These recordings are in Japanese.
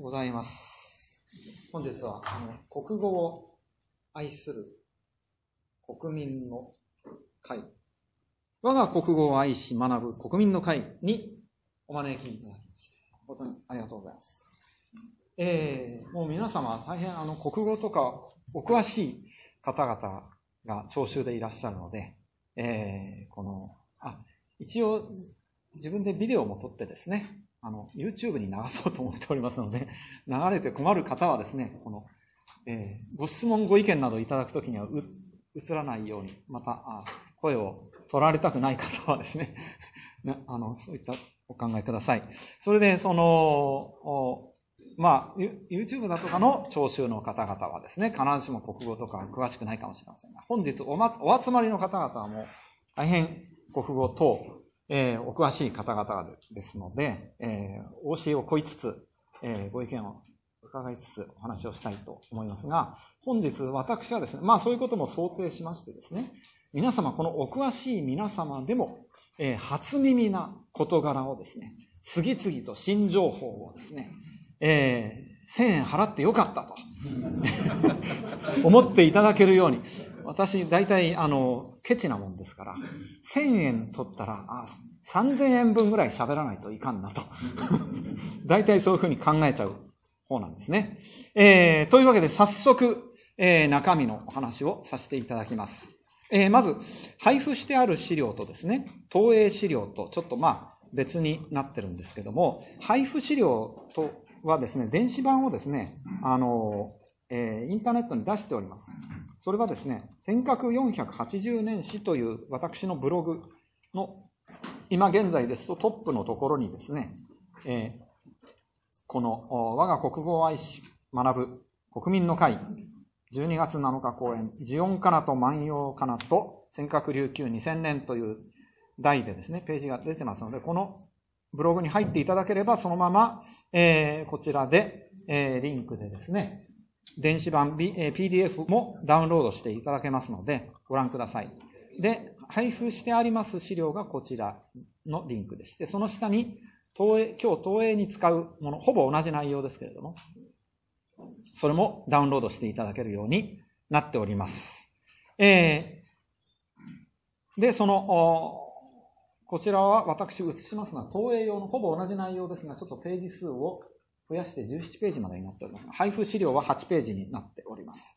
ございます。本日は、あの、国語を愛する国民の会、我が国語を愛し学ぶ国民の会にお招きいただきまして、本当にありがとうございます。えー、もう皆様大変あの国語とかお詳しい方々が聴衆でいらっしゃるので、えー、この、あ、一応自分でビデオも撮ってですね、あの、YouTube に流そうと思っておりますので、流れて困る方はですね、この、えー、ご質問、ご意見などいただくときにはう、映らないように、また、あ声を取られたくない方はですね、ね あの、そういったお考えください。それで、その、まあ、YouTube だとかの聴衆の方々はですね、必ずしも国語とか詳しくないかもしれませんが、本日おまお集まりの方々はもう、大変国語等、えー、お詳しい方々ですので、えー、お教えをこいつつ、えー、ご意見を伺いつつお話をしたいと思いますが、本日私はですね、まあそういうことも想定しましてですね、皆様、このお詳しい皆様でも、えー、初耳な事柄をですね、次々と新情報をですね、えー、1000円払ってよかったと 思っていただけるように、私大体あの、ケチなもんですから、1000円取ったら、あ3000円分ぐらい喋らないといかんなと。大体そういうふうに考えちゃう方なんですね。えー、というわけで早速、えー、中身のお話をさせていただきます。えー、まず、配布してある資料とですね、投影資料とちょっとまあ別になってるんですけども、配布資料とはですね、電子版をですね、あの、えー、インターネットに出しております。それはですね、尖閣480年史という私のブログの今現在ですとトップのところにですね、えー、この我が国語を愛し学ぶ国民の会12月7日公演、ジオンかなと万葉かなと尖閣琉球2000年という題でですね、ページが出てますので、このブログに入っていただければ、そのまま、えー、こちらで、えー、リンクでですね、電子版、B え PDF もダウンロードしていただけますので、ご覧ください。で、配布してあります資料がこちらのリンクでして、その下に、投影、今日投影に使うもの、ほぼ同じ内容ですけれども、それもダウンロードしていただけるようになっております。えー、で、その、こちらは私映しますが、投影用のほぼ同じ内容ですが、ちょっとページ数を増やして17ページまでになっております。配布資料は8ページになっております。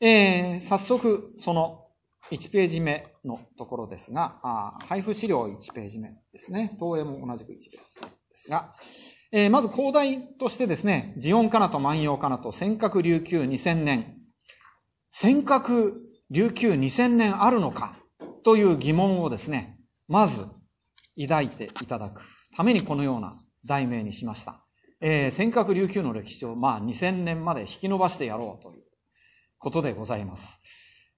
えー、早速、その1ページ目のところですが、あ配布資料1ページ目ですね。東映も同じく1ページですが、えー、まず広大としてですね、ジオンかなと万葉かなと尖閣琉球2000年。尖閣琉球2000年あるのかという疑問をですね、まず抱いていただくためにこのような題名にしました。えー、尖閣琉球の歴史を、まあ、2000年まで引き延ばしてやろうということでございます。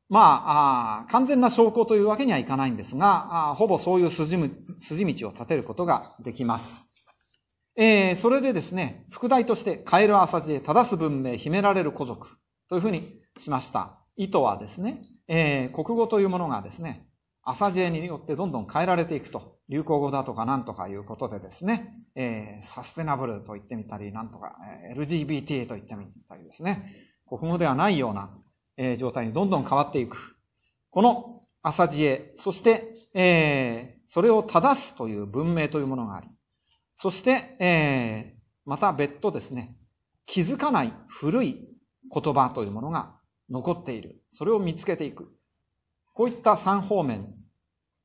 まあ、あ完全な証拠というわけにはいかないんですが、あほぼそういう筋筋道を立てることができます。えー、それでですね、副題として、カエル朝知で正す文明、秘められる古族というふうにしました。意図はですね、えー、国語というものがですね、朝知恵によってどんどん変えられていくと、流行語だとかなんとかいうことでですね、えー、サステナブルと言ってみたり、なんとか、えー、LGBT と言ってみたりですね、古墳ではないような、えー、状態にどんどん変わっていく。この朝知恵、そして、えー、それを正すという文明というものがあり、そして、えー、また別途ですね、気づかない古い言葉というものが残っている。それを見つけていく。こういった三方面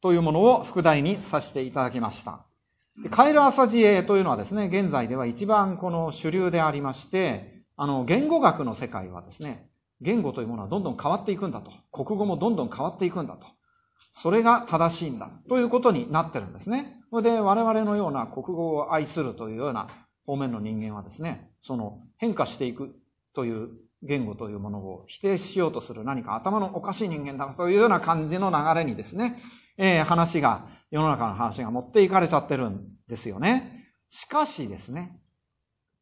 というものを副題にさせていただきました。カエル朝知恵というのはですね、現在では一番この主流でありまして、あの、言語学の世界はですね、言語というものはどんどん変わっていくんだと。国語もどんどん変わっていくんだと。それが正しいんだということになってるんですね。それで我々のような国語を愛するというような方面の人間はですね、その変化していくという言語というものを否定しようとする何か頭のおかしい人間だというような感じの流れにですね、えー、話が、世の中の話が持っていかれちゃってるんですよね。しかしですね、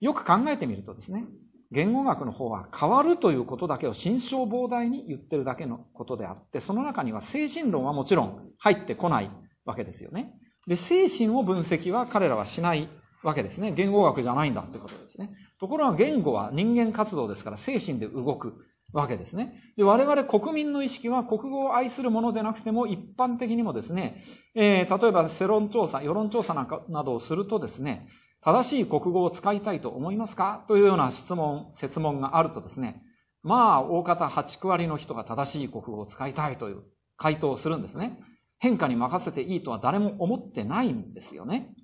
よく考えてみるとですね、言語学の方は変わるということだけを心象膨大に言ってるだけのことであって、その中には精神論はもちろん入ってこないわけですよね。で、精神を分析は彼らはしないわけですね。言語学じゃないんだってことですね。ところが言語は人間活動ですから精神で動くわけですね。で、我々国民の意識は国語を愛するものでなくても一般的にもですね、えー、例えば世論調査、世論調査なんかなどをするとですね、正しい国語を使いたいと思いますかというような質問、説問があるとですね、まあ、大方8割の人が正しい国語を使いたいという回答をするんですね。変化に任せていいとは誰も思ってないんですよね。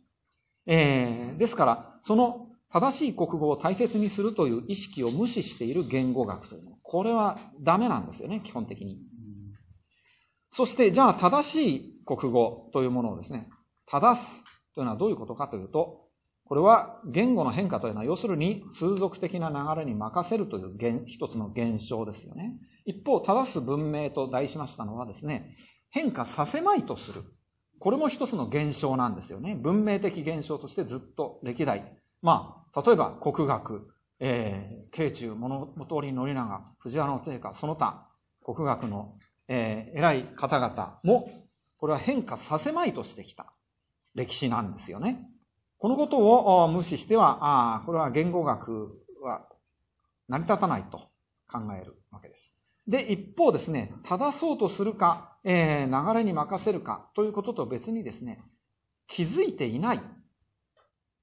えー、ですから、その正しい国語を大切にするという意識を無視している言語学というのは、これはダメなんですよね、基本的に。そして、じゃあ正しい国語というものをですね、正すというのはどういうことかというと、これは言語の変化というのは、要するに通俗的な流れに任せるという一つの現象ですよね。一方、正す文明と題しましたのはですね、変化させまいとするこれも一つの現象なんですよね。文明的現象としてずっと歴代。まあ、例えば国学、えー、慶中、物通り宣長、藤原定家、その他、国学の、えー、偉い方々も、これは変化させまいとしてきた歴史なんですよね。このことを無視しては、ああ、これは言語学は成り立たないと考えるわけです。で、一方ですね、正そうとするか、えー、流れに任せるかということと別にですね、気づいていない、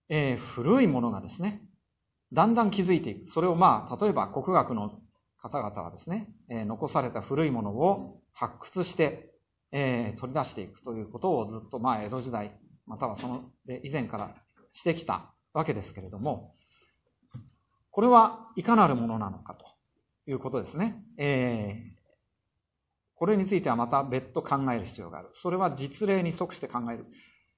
えー、古いものがですね、だんだん気づいていく。それをまあ、例えば国学の方々はですね、えー、残された古いものを発掘して、えー、取り出していくということをずっとまあ、江戸時代、またはその以前からしてきたわけですけれども、これはいかなるものなのかと。いうことですね。えー、これについてはまた別途考える必要がある。それは実例に即して考える。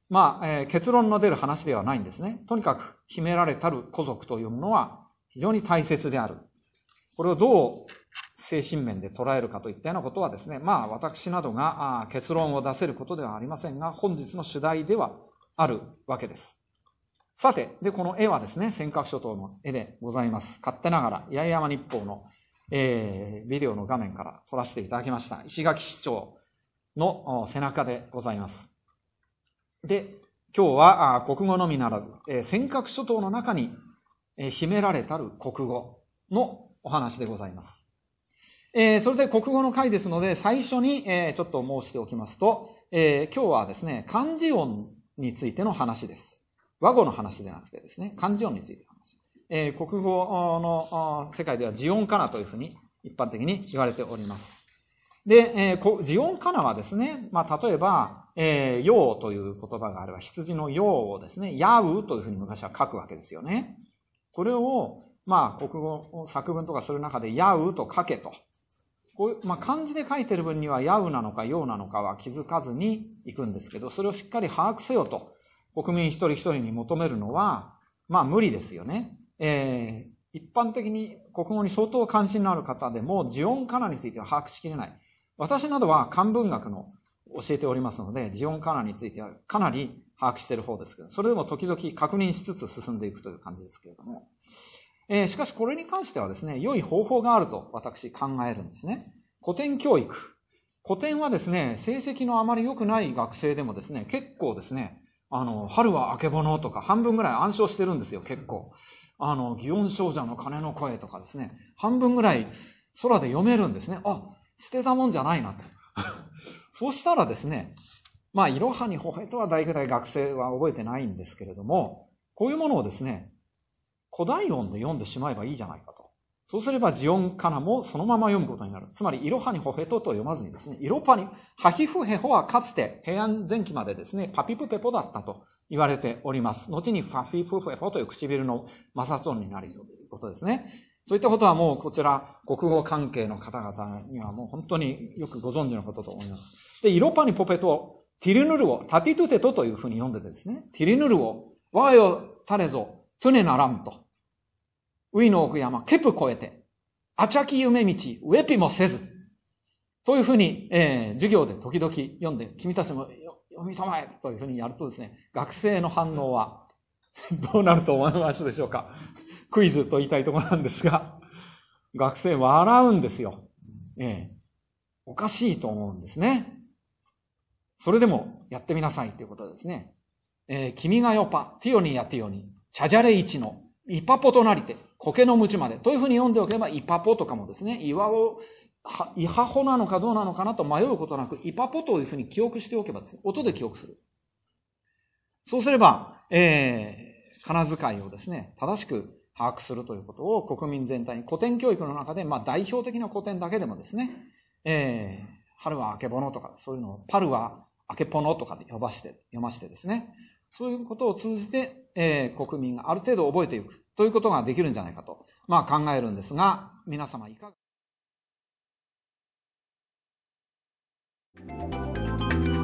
まあ、えー、結論の出る話ではないんですね。とにかく、秘められたる古族というものは非常に大切である。これをどう精神面で捉えるかといったようなことはですね、まあ私などが結論を出せることではありませんが、本日の主題ではあるわけです。さて、で、この絵はですね、尖閣諸島の絵でございます。勝手ながら、八重山日報のえー、ビデオの画面から撮らせていただきました。石垣市長の背中でございます。で、今日は国語のみならず、えー、尖閣諸島の中に、えー、秘められたる国語のお話でございます。えー、それで国語の回ですので、最初に、えー、ちょっと申しておきますと、えー、今日はですね、漢字音についての話です。和語の話でなくてですね、漢字音についての話。えー、国語の世界ではジオンカナというふうに一般的に言われております。で、えー、ジオンカナはですね、まあ、例えば、えー、という言葉があれば、羊のウをですね、ヤウというふうに昔は書くわけですよね。これを、まあ、国語、作文とかする中で、ヤウと書けと。こういう、まあ、漢字で書いてる分には、ヤウなのか、ウなのかは気づかずに行くんですけど、それをしっかり把握せよと、国民一人一人に求めるのは、まあ、無理ですよね。えー、一般的に国語に相当関心のある方でも、オ音カナについては把握しきれない。私などは漢文学の教えておりますので、オ音カナについてはかなり把握している方ですけど、それでも時々確認しつつ進んでいくという感じですけれども。えー、しかしこれに関してはですね、良い方法があると私考えるんですね。古典教育。古典はですね、成績のあまり良くない学生でもですね、結構ですね、あの、春は明けぼのとか半分ぐらい暗唱してるんですよ、結構。あの、祇園少女の鐘の声とかですね、半分ぐらい空で読めるんですね。あ、捨てたもんじゃないなと。そうしたらですね、まあ、いろはにほへとは大学生は覚えてないんですけれども、こういうものをですね、古代音で読んでしまえばいいじゃないかと。そうすれば、ジオンカナもそのまま読むことになる。つまり、イロハニホヘトと読まずにですね、イロパニ、ハヒフヘホはかつて平安前期までですね、パピプペポだったと言われております。後にファフィプペポという唇の摩擦音になるということですね。そういったことはもうこちら、国語関係の方々にはもう本当によくご存知のことと思います。で、イロパニポペト、ティリヌルを、タティトゥテトというふうに読んでてですね、ティリヌルを、我よ、タレぞ、トゥネならんと。上の奥山、ケプ越えて、あちゃき夢道、ウェピもせず。というふうに、えー、授業で時々読んで、君たちも読みたまえというふうにやるとですね、学生の反応は どうなると思いますでしょうか。クイズと言いたいところなんですが、学生笑うんですよ。ええー、おかしいと思うんですね。それでもやってみなさいということですね。えー、君がよぱ、ティオニやティオニ、チャジャレイチの、イパポとなりて、苔の鞭まで。というふうに読んでおけば、イパポとかもですね、岩を、イハホなのかどうなのかなと迷うことなく、イパポというふうに記憶しておけばですね、音で記憶する。そうすれば、えー、金遣いをですね、正しく把握するということを国民全体に古典教育の中で、まあ代表的な古典だけでもですね、えー、春は明けぼのとか、そういうのを、パルは明けぽのとかで呼ばして、読ましてですね、そういうことを通じて、えー、国民がある程度覚えていくということができるんじゃないかと、まあ、考えるんですが、皆様いかが